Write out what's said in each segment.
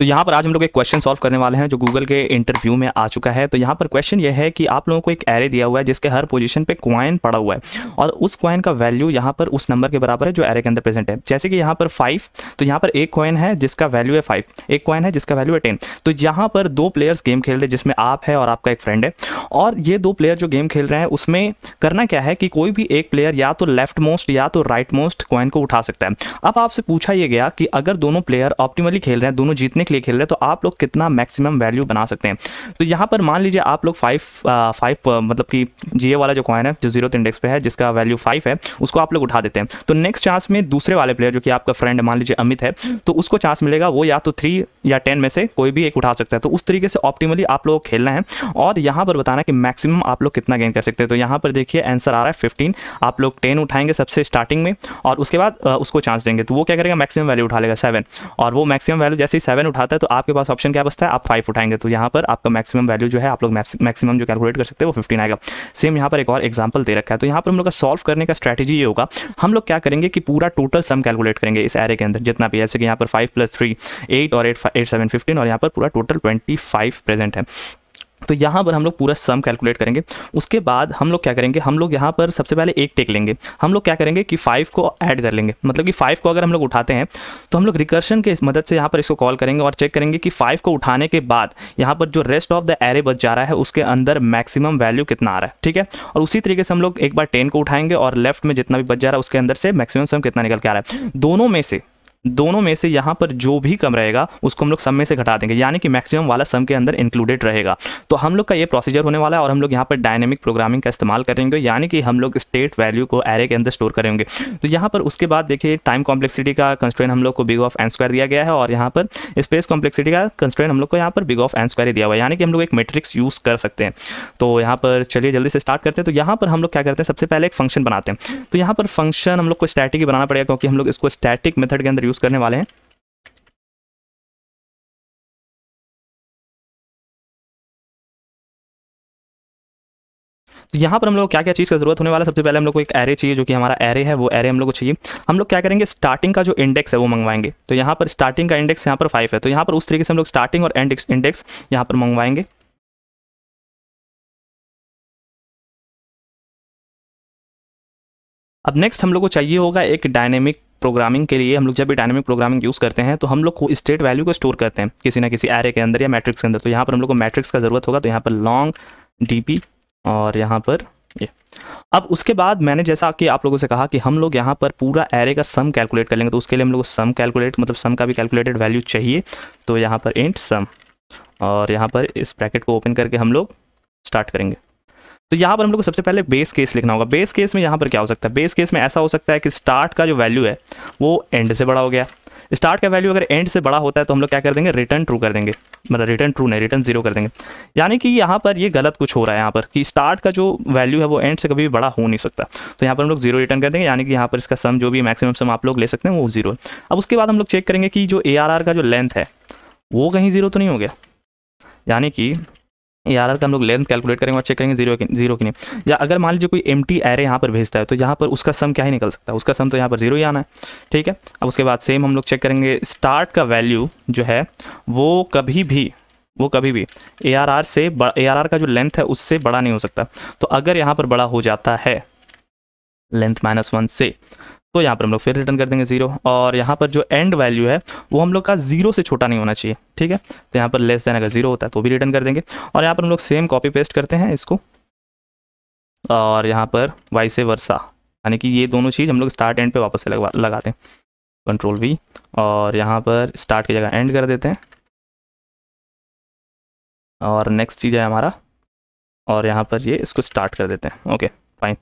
तो यहाँ पर आज हम लोग एक क्वेश्चन सॉल्व करने वाले हैं जो गूगल के इंटरव्यू में आ चुका है तो यहाँ पर क्वेश्चन ये है कि आप लोगों को एक एरे दिया हुआ है जिसके हर पोजीशन पे क्वाइन पड़ा हुआ है और उस क्वाइन का वैल्यू यहाँ पर उस नंबर के बराबर है जो एरे के अंदर प्रेजेंट है जैसे कि यहाँ पर फाइव तो यहाँ पर एक क्वाइन है जिसका वैल्यू है फाइव एक क्वाइन है जिसका वैल्यू है टेन तो यहाँ पर दो प्लेयर्स गेम खेल रहे हैं जिसमें आप है और आपका एक फ्रेंड है और ये दो प्लेयर जो गेम खेल रहे हैं उसमें करना क्या है कि कोई भी एक प्लेयर या तो लेफ्ट मोस्ट या तो राइट मोस्ट क्वाइन को उठा सकता है अब आपसे पूछा यह गया कि अगर दोनों प्लेयर ऑप्टिमली खेल रहे हैं दोनों जीतने के लिए खेल रहे हैं तो आप लोग कितना मैक्सिमम वैल्यू बना सकते हैं तो यहाँ पर मान लीजिए आप लोग फाइव फाइव मतलब कि जीए वाला जो कॉइन है जो जीरो इंडेक्स पे है जिसका वैल्यू फाइव है उसको आप लोग उठा देते हैं तो नेक्स्ट चांस में दूसरे वाले प्लेयर जो कि आपका फ्रेंड मान लीजिए अमित है तो उसको चांस मिलेगा वो या तो थ्री या टेन में से कोई भी एक उठा सकता है तो उस तरीके से ऑप्टिमली आप लोग खेलना है और यहाँ पर बताना कि मैक्सिमम आप लोग कितना गेन कर सकते हैं तो यहाँ पर देखिए आंसर आ रहा है फिफ्टीन आप लोग टेन उठाएंगे सबसे स्टार्टिंग में और उसके बाद उसको चांस देंगे तो वो क्या करेगा मैक्सिमम वैल्यू उठा लेगा सेवन और वो मैक्सिमम वैल्यू जैसे ही सेवन उठा उठाता है तो आपके पास ऑप्शन क्या बचता है आप फाइव उठाएंगे तो यहाँ पर आपका मैक्सिमम वैल्यू जो है आप लोग मैक्सिमम जो कैलकुलेट कर सकते हैं वो फिफ्टीन आएगा सेम यहाँ पर एक और एग्जाम्पल दे रखा है तो यहाँ पर हम लोग का सॉल्व करने का स्ट्रेटेजी ये होगा हम लोग क्या करेंगे कि पूरा टोटल सम कैलकुलेट करेंगे इस एरे के अंदर जितना भी जैसे कि यहाँ पर फाइव प्लस थ्री एट और एट एट सेवन फिफ्टीन और यहाँ पर पूरा टोटल ट्वेंटी फाइव प्रेजेंट है तो यहाँ पर हम लोग पूरा सम कैलकुलेट करेंगे उसके बाद हम लोग क्या करेंगे हम लोग यहाँ पर सबसे पहले एक टेक लेंगे हम लोग क्या करेंगे कि फाइव को ऐड कर लेंगे मतलब कि फाइव को अगर हम लोग उठाते हैं तो हम लोग रिकर्शन के मदद से यहाँ पर इसको कॉल करेंगे और चेक करेंगे कि फाइव को उठाने के बाद यहाँ पर जो रेस्ट ऑफ द एरे बच जा रहा है उसके अंदर मैक्सिमम वैल्यू कितना आ रहा है ठीक है और उसी तरीके से हम लोग एक बार टेन को उठाएंगे और लेफ्ट में जितना भी बच जा रहा है उसके अंदर से मैक्सिमम सम कितना निकल के आ रहा है दोनों में से दोनों में से यहाँ पर जो भी कम रहेगा उसको हम लोग सम में से घटा देंगे यानी कि मैक्सिमम वाला सम के अंदर इंक्लूडेड रहेगा तो हम लोग का ये प्रोसीजर होने वाला है और हम लोग यहाँ पर डायनेमिक प्रोग्रामिंग का इस्तेमाल करेंगे यानी कि हम लोग स्टेट वैल्यू को एरे के अंदर स्टोर करेंगे तो यहाँ पर उसके बाद देखिए टाइम कॉम्प्लेक्सिटी का कंस्ट्रेन हम लोग को बिग ऑफ एन स्क्वायर दिया गया है और यहाँ पर स्पेस कॉम्प्लेक्सिटी का कंस्ट्रेन हम लोग को यहाँ पर बिग ऑफ एन स्क्वायर दिया हुआ है यानी कि हम लोग एक मेट्रिक्स यूज़ कर सकते हैं तो यहाँ पर चलिए जल्दी से स्टार्ट करते हैं तो यहाँ पर हम लोग क्या करते हैं सबसे पहले एक फंक्शन बनाते हैं तो यहाँ पर फंक्शन हम लोग को स्टैटिक ही बनाना पड़ेगा क्योंकि हम लोग इसको स्टैटिक मेथड के अंदर यूज़ करने वाले हैं तो यहाँ पर हम लोग क्या क्या चीज़ का जरूरत होने वाला है सबसे पहले हम लोग को एक एरे चाहिए जो कि हमारा एरे है वो एरे हम लोग को चाहिए हम लोग क्या करेंगे स्टार्टिंग का जो इंडेक्स है वो मंगवाएंगे तो यहाँ पर स्टार्टिंग का इंडेक्स यहाँ पर फाइव है तो यहाँ पर उस तरीके से हम लोग स्टार्टिंग और एंड इंडेक्स यहाँ पर मंगवाएंगे अब नेक्स्ट हम लोग को चाहिए होगा एक डायनेमिक प्रोग्रामिंग के लिए हम लोग जब भी डायनेमिक प्रोग्रामिंग यूज़ करते हैं तो हम लोग को स्टेट वैल्यू को स्टोर करते हैं किसी ना किसी एरे के अंदर या मैट्रिक्स के अंदर तो यहाँ पर हम लोग को मैट्रिक्स का ज़रूरत होगा तो यहाँ पर लॉन्ग डी और यहाँ पर ये अब उसके बाद मैंने जैसा कि आप लोगों से कहा कि हम लोग यहाँ पर पूरा एरे का सम कैलकुलेट कर लेंगे तो उसके लिए हम लोग सम कैलकुलेट मतलब सम का भी कैलकुलेटेड वैल्यू चाहिए तो यहाँ पर इंट सम और यहाँ पर इस ब्रैकेट को ओपन करके हम लोग स्टार्ट करेंगे तो यहाँ पर हम लोग को सबसे पहले बेस केस लिखना होगा बेस केस में यहाँ पर क्या हो सकता है बेस केस में ऐसा हो सकता है कि स्टार्ट का जो वैल्यू है वो एंड से बड़ा हो गया स्टार्ट का वैल्यू अगर एंड से बड़ा होता है तो हम लोग क्या कर देंगे रिटर्न ट्रू कर देंगे मतलब रिटर्न ट्रू नहीं रिटर्न जीरो कर देंगे यानी कि यहाँ पर ये गलत कुछ हो रहा है यहाँ पर कि स्टार्ट का जो वैल्यू है वो एंड से कभी भी बड़ा हो नहीं सकता तो यहाँ पर हम लोग जीरो रिटर्न कर देंगे यानी कि यहाँ पर इसका सम जो भी मैक्सिमम सम आप लोग ले सकते हैं वो जीरो अब उसके बाद हम लोग चेक करेंगे कि जो ए का जो लेंथ है वो कहीं जीरो तो नहीं हो गया यानी कि यार का हम लोग लेंथ कैलकुलेट करेंगे और चेक करेंगे जीरो की जीरो की नहीं या अगर मान लीजिए कोई एम टी एरे यहाँ पर भेजता है तो यहाँ पर उसका सम क्या ही निकल सकता है उसका सम तो यहाँ पर जीरो ही आना है ठीक है अब उसके बाद सेम हम लोग चेक करेंगे स्टार्ट का वैल्यू जो है वो कभी भी वो कभी भी ए आर आर से ए आर आर का जो लेंथ है उससे बड़ा नहीं हो सकता तो अगर यहाँ पर बड़ा हो जाता है लेंथ माइनस वन से तो यहाँ पर हम लोग फिर रिटर्न कर देंगे जीरो और यहाँ पर जो एंड वैल्यू है वो हम लोग का जीरो से छोटा नहीं होना चाहिए ठीक है तो यहाँ पर लेस देन अगर जीरो होता है तो भी रिटर्न कर देंगे और यहाँ पर हम लोग सेम कॉपी पेस्ट करते हैं इसको और यहाँ पर वाई से वर्षा यानी कि ये दोनों चीज़ हम लोग स्टार्ट एंड पे वापस से लगवा लगाते हैं कंट्रोल वी और यहाँ पर स्टार्ट की जगह एंड कर देते हैं और नेक्स्ट चीज़ है हमारा और यहाँ पर ये इसको स्टार्ट कर देते हैं ओके फाइन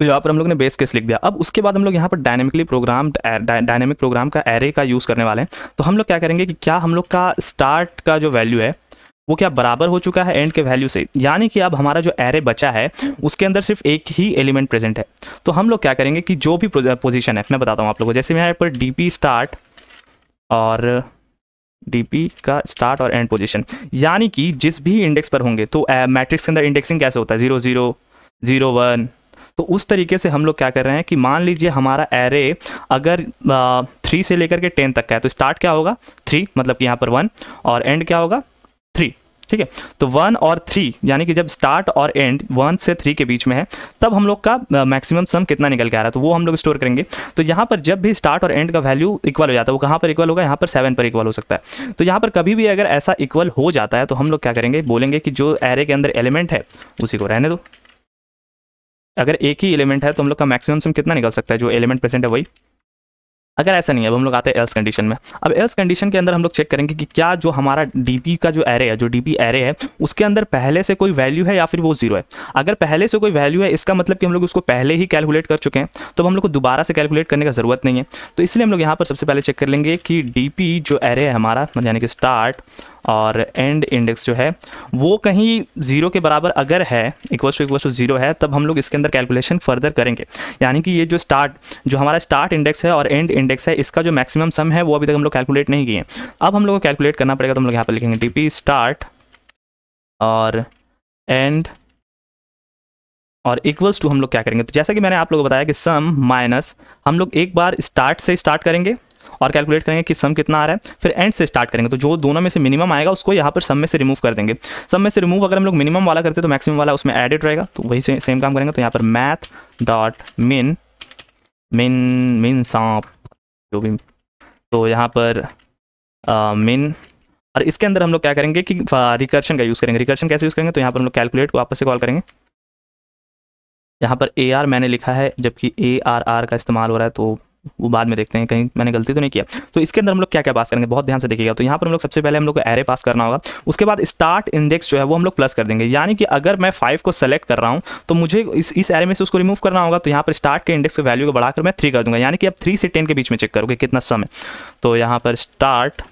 तो यहाँ पर हम लोग ने बेस केस लिख दिया अब उसके बाद हम लोग यहाँ पर डायनेमिकली प्रोग्राम डायनेमिक प्रोग्राम का एरे का यूज़ करने वाले हैं तो हम लोग क्या करेंगे कि क्या हम लोग का स्टार्ट का जो वैल्यू है वो क्या बराबर हो चुका है एंड के वैल्यू से यानी कि अब हमारा जो एरे बचा है उसके अंदर सिर्फ एक ही एलिमेंट प्रेजेंट है तो हम लोग क्या करेंगे कि जो भी पोजिशन है मैं बताता हूँ आप लोगों को जैसे मैं यहाँ पर डी पी स्टार्ट और डी का स्टार्ट और एंड पोजिशन यानी कि जिस भी इंडेक्स पर होंगे तो मैट्रिक्स के अंदर इंडेक्सिंग कैसे होता है जीरो जीरो जीरो वन तो उस तरीके से हम लोग क्या कर रहे हैं कि मान लीजिए हमारा एरे अगर थ्री से लेकर के टेन तक का है तो स्टार्ट क्या होगा थ्री मतलब कि यहाँ पर वन और एंड क्या होगा थ्री ठीक है तो वन और थ्री यानी कि जब स्टार्ट और एंड वन से थ्री के बीच में है तब हम लोग का मैक्सिमम सम कितना निकल के आ रहा है तो वो हम लोग स्टोर करेंगे तो यहाँ पर जब भी स्टार्ट और एंड का वैल्यू इक्वल हो जाता है वो कहाँ पर इक्वल होगा यहाँ पर सेवन पर इक्वल हो सकता है तो यहाँ पर कभी भी अगर ऐसा इक्वल हो जाता है तो हम लोग क्या करेंगे बोलेंगे कि जो एरे के अंदर एलिमेंट है उसी को रहने दो अगर एक ही एलिमेंट है तो हम लोग का मैक्सिमम सम कितना निकल सकता है जो एलिमेंट प्रेजेंट है वही अगर ऐसा नहीं है अब हम लोग आते हैं एल्स कंडीशन में अब एल्स कंडीशन के अंदर हम लोग चेक करेंगे कि क्या जो हमारा डीपी का जो एरे है जो डीपी एरे है उसके अंदर पहले से कोई वैल्यू है या फिर वो जीरो है अगर पहले से कोई वैल्यू है इसका मतलब कि हम लोग उसको पहले ही कैलकुलेट कर चुके हैं तो हम लोग को दोबारा से कैलकुलेट करने का ज़रूरत नहीं है तो इसलिए हम लोग यहाँ पर सबसे पहले चेक कर लेंगे कि डी जो एरे है हमारा यानी कि स्टार्ट और एंड इंडेक्स जो है वो कहीं ज़ीरो के बराबर अगर है equal to equals to zero है तब हम लोग इसके अंदर कैलकुलेशन फर्दर करेंगे यानी कि ये जो स्टार्ट जो हमारा स्टार्ट इंडेक्स है और एंड इंडेक्स है इसका जो मैक्सिमम सम है वो अभी तक हम लोग कैलकुलेट नहीं किए अब हम लोग को कैलकुलेट करना पड़ेगा तो हम लोग यहाँ पर लिखेंगे डी पी स्टार्ट और एंड और इक्वल्स टू हम लोग क्या करेंगे तो जैसा कि मैंने आप लोगों को बताया कि सम माइनस हम लोग एक बार स्टार्ट से स्टार्ट करेंगे और कैलकुलेट करेंगे कि सम कितना आ रहा है फिर एंड से स्टार्ट करेंगे तो जो दोनों में से मिनिमम आएगा उसको यहाँ पर सम में से रिमूव कर देंगे सम में से रिमूव अगर हम लोग मिनिमम वाला करते तो मैक्सिमम वाला उसमें एडिट रहेगा तो वही से, सेम काम करेंगे तो यहाँ पर मैथ डॉट मिन मिन मिन सांप जो भी तो यहाँ पर मिन और इसके अंदर हम लोग क्या करेंगे कि रिकर्शन का यूज़ करेंगे रिकर्शन कैसे यूज़ करेंगे तो यहाँ पर हम लोग कैलकुलेट को वापस से कॉल करेंगे यहाँ पर ए आर मैंने लिखा है जबकि ए आर आर का इस्तेमाल हो रहा है तो वो बाद में देखते हैं कहीं मैंने गलती तो नहीं किया तो इसके अंदर हम लोग क्या क्या पास करेंगे बहुत ध्यान से देखिएगा तो यहाँ पर हम लोग सबसे पहले हम लोग को एरे पास करना होगा उसके बाद स्टार्ट इंडेक्स जो है वो हम लोग प्लस कर देंगे यानी कि अगर मैं फाइव को सेलेक्ट कर रहा हूँ तो मुझे इस एरे में से उसको रिमूव करना होगा तो यहाँ पर स्टार्ट के इंडेक्स के वैल्यू को बढ़ाकर मैं थ्री कर दूंगा यानी कि अब थ्री से टेन के बीच में चेक करोगे कितना समय तो यहाँ पर स्टार्ट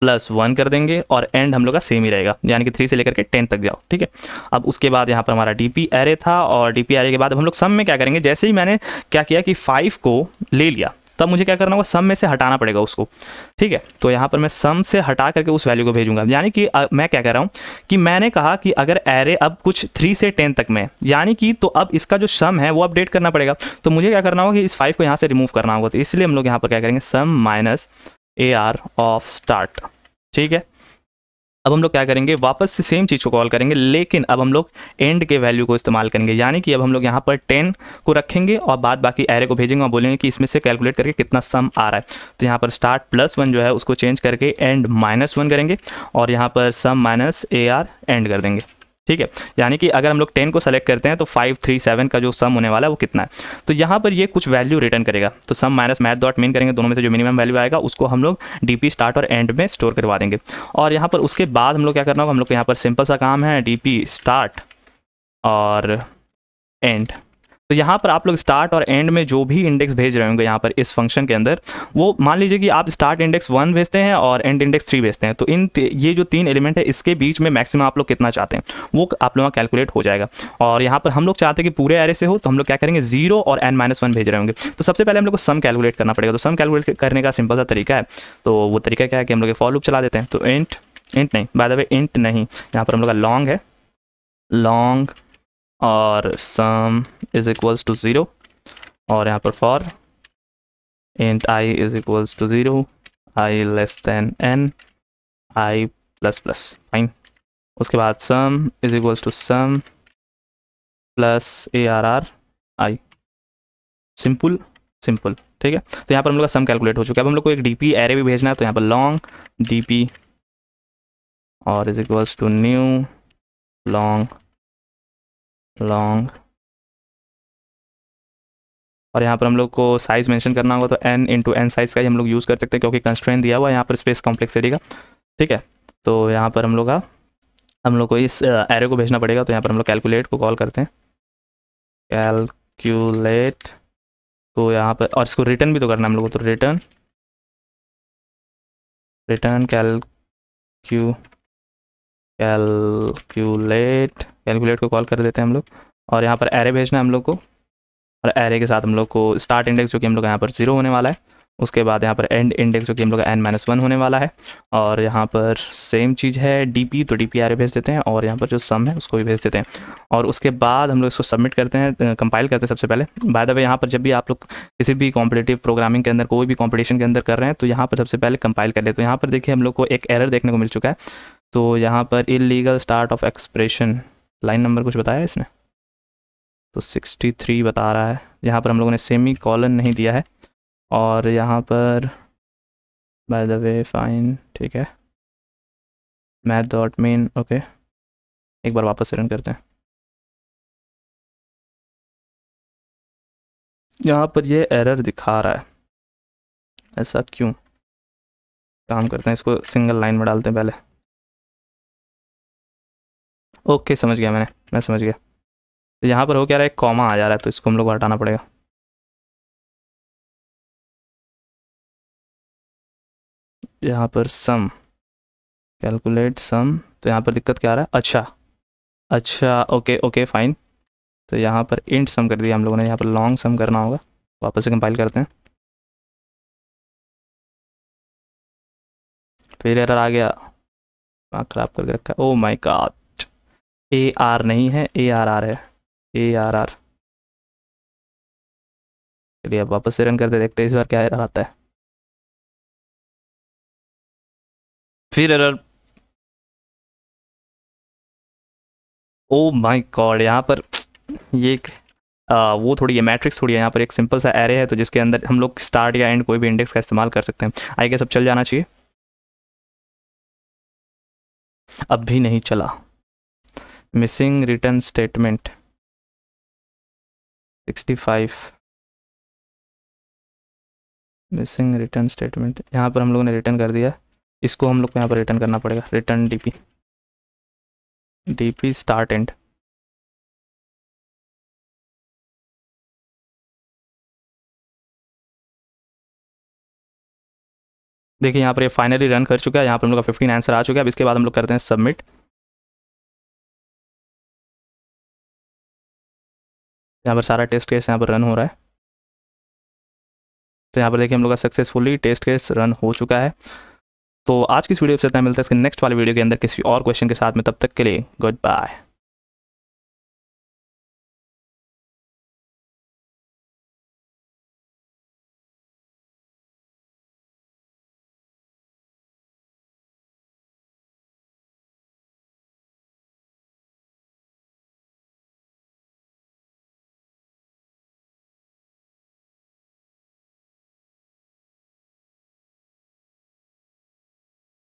प्लस वन कर देंगे और एंड हम लोग का सेम ही रहेगा यानी कि थ्री से लेकर के टेन तक जाओ ठीक है अब उसके बाद यहाँ पर हमारा डी पी एरे था और डी पी एरे के बाद हम लोग सम में क्या करेंगे जैसे ही मैंने क्या किया कि फाइव को ले लिया तब मुझे क्या करना होगा सम में से हटाना पड़ेगा उसको ठीक है तो यहाँ पर मैं सम से हटा करके उस वैल्यू को भेजूंगा यानी कि आ, मैं क्या कह रहा हूँ कि मैंने कहा कि अगर एरे अब कुछ थ्री से टेन तक में यानी कि तो अब इसका जो सम है वो अपडेट करना पड़ेगा तो मुझे क्या करना होगा कि इस फाइव को यहाँ से रिमूव करना होगा तो इसलिए हम लोग यहाँ पर क्या करेंगे sum minus A R of start ठीक है अब हम लोग क्या करेंगे वापस से सेम चीज़ को कॉल करेंगे लेकिन अब हम लोग एंड के वैल्यू को इस्तेमाल करेंगे यानी कि अब हम लोग यहाँ पर टेन को रखेंगे और बाद बाकी एरे को भेजेंगे और बोलेंगे कि इसमें से कैलकुलेट करके कितना सम आ रहा है तो यहाँ पर स्टार्ट प्लस वन जो है उसको चेंज करके एंड माइनस वन करेंगे और यहाँ पर sum minus A R end कर देंगे ठीक है यानी कि अगर हम लोग टेन को सेलेक्ट करते हैं तो फाइव थ्री सेवन का जो सम होने वाला है वो कितना है तो यहाँ पर ये कुछ वैल्यू रिटर्न करेगा तो sum minus math dot min करेंगे दोनों में से जो मिनिमम वैल्यू आएगा उसको हम लोग डी स्टार्ट और एंड में स्टोर करवा देंगे और यहाँ पर उसके बाद हम लोग क्या करना होगा हम लोग यहाँ पर सिंपल सा काम है डी स्टार्ट और एंड तो यहाँ पर आप लोग स्टार्ट और एंड में जो भी इंडेक्स भेज रहे होंगे यहाँ पर इस फंक्शन के अंदर वो मान लीजिए कि आप स्टार्ट इंडेक्स वन भेजते हैं और एंड इंडेक्स थ्री भेजते हैं तो इन ये जो तीन एलिमेंट है इसके बीच में मैक्सिमम आप लोग कितना चाहते हैं वो आप लोगों का कैलकुलेट हो जाएगा और यहाँ पर हम लोग चाहते हैं कि पूरे एरे से हो तो हम लोग क्या करेंगे जीरो और एन माइनस वन भेज रहे होंगे तो सबसे पहले हम लोग को सम कैलकुलेट करना पड़ेगा तो सम कैलकुलेट करने का सिंपल सा तरीका है तो वो तरीका क्या है कि हम लोग फॉलोअप चला देते हैं तो इंट इंट नहीं बाय द वे इंट नहीं यहाँ पर हम लोग का लॉन्ग है लॉन्ग और sum is equals to zero और यहाँ पर for int I is equals to zero I less than N I plus plus fine उसके बाद sum is equals to sum plus A R R I simple simple ठीक है तो यहाँ पर हम लोग का सम कैलकुलेट हो चुका है अब हम लोग को एक डी पी एरे भी भेजना है तो यहाँ पर लॉन्ग डी पी और is equals to new long long और यहाँ पर हम लोग को साइज़ मेंशन करना होगा तो एन इंटू एन साइज़ का ही हम लोग यूज़ कर सकते हैं क्योंकि कंस्ट्रेंट दिया हुआ है यहाँ पर स्पेस कॉम्प्लेक्सिटी का ठीक है तो यहाँ पर हम लोग का हम लोग को इस एरे को भेजना पड़ेगा तो यहाँ पर हम लोग कैलकुलेट को कॉल करते हैं कैलकुलेट तो यहाँ पर और इसको रिटर्न भी तो करना हम लोग को तो return return calcu calculate calculate को कॉल कर देते हैं हम लोग और यहाँ पर एरे भेजना है हम लोग को और एरे के साथ हम लोग को स्टार्ट इंडेक्स जो कि हम लोग यहाँ पर जीरो होने वाला है उसके बाद यहाँ पर एंड इंडेक्स जो कि हम लोग एन माइनस वन होने वाला है और यहाँ पर सेम चीज़ है डीपी तो डीपी आर भेज देते हैं और यहाँ पर जो सम है उसको भी भेज देते हैं और उसके बाद हम लोग इसको सबमिट करते हैं कंपाइल करते हैं सबसे पहले बाय द वे यहाँ पर जब भी आप लोग किसी भी कॉम्पिटेटिव प्रोग्रामिंग के अंदर कोई भी कॉम्पिटिशन के अंदर कर रहे हैं तो यहाँ पर सबसे पहले कंपाइल कर लेते हैं तो यहाँ पर देखिए हम लोग को एक एरर देखने को मिल चुका है तो यहाँ पर illegal start of expression line number कुछ बताया इसने तो 63 बता रहा है यहाँ पर हम लोगों ने सेमी कॉलन नहीं दिया है और यहाँ पर बाय द वे फाइन ठीक है मैथ डॉट मेन ओके एक बार वापस रन करते हैं यहाँ पर ये एरर दिखा रहा है ऐसा क्यों काम करते हैं इसको सिंगल लाइन में डालते हैं पहले ओके समझ गया मैंने मैं समझ गया तो यहाँ पर हो क्या रहा है कॉमा आ जा रहा है तो इसको हम लोग को हटाना पड़ेगा यहाँ पर सम कैलकुलेट सम तो यहाँ पर दिक्कत क्या आ रहा है अच्छा अच्छा ओके ओके फाइन तो यहाँ पर इंट सम कर दिया हम लोगों ने यहाँ पर लॉन्ग सम करना होगा वापस से कंपाइल करते हैं फिर एरर आ गया खराब करके रखा oh my god A R नहीं है ए आर आर है ए आर आर चलिए अब वापस से रन करते देखते हैं इस बार क्या एरर आता है फिर एरर ओ माय गॉड यहाँ पर ये एक आ, वो थोड़ी है मैट्रिक्स थोड़ी है यहाँ पर एक सिंपल सा एरे है तो जिसके अंदर हम लोग स्टार्ट या एंड कोई भी इंडेक्स का इस्तेमाल कर सकते हैं आई गेस अब चल जाना चाहिए अब भी नहीं चला missing return statement 65 missing return statement यहाँ पर हम लोगों ने रिटर्न कर दिया इसको हम लोग को यहाँ पर रिटर्न करना पड़ेगा return D P start end देखिए यहाँ पर ये फाइनली रन कर चुका है यहाँ पर हम लोग का फिफ्टीन आंसर आ चुका है अब इसके बाद हम लोग करते हैं सबमिट यहाँ पर सारा टेस्ट केस यहाँ पर रन हो रहा है तो यहाँ पर देखिए हम लोग का सक्सेसफुली टेस्ट केस रन हो चुका है तो आज की इस वीडियो से इतना मिलता है इसके नेक्स्ट वाले वीडियो के अंदर किसी और क्वेश्चन के साथ में तब तक के लिए गुड बाय